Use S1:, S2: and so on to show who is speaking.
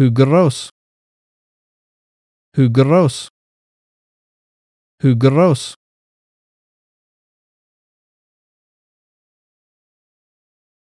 S1: Who gross. Who gross. Who gross.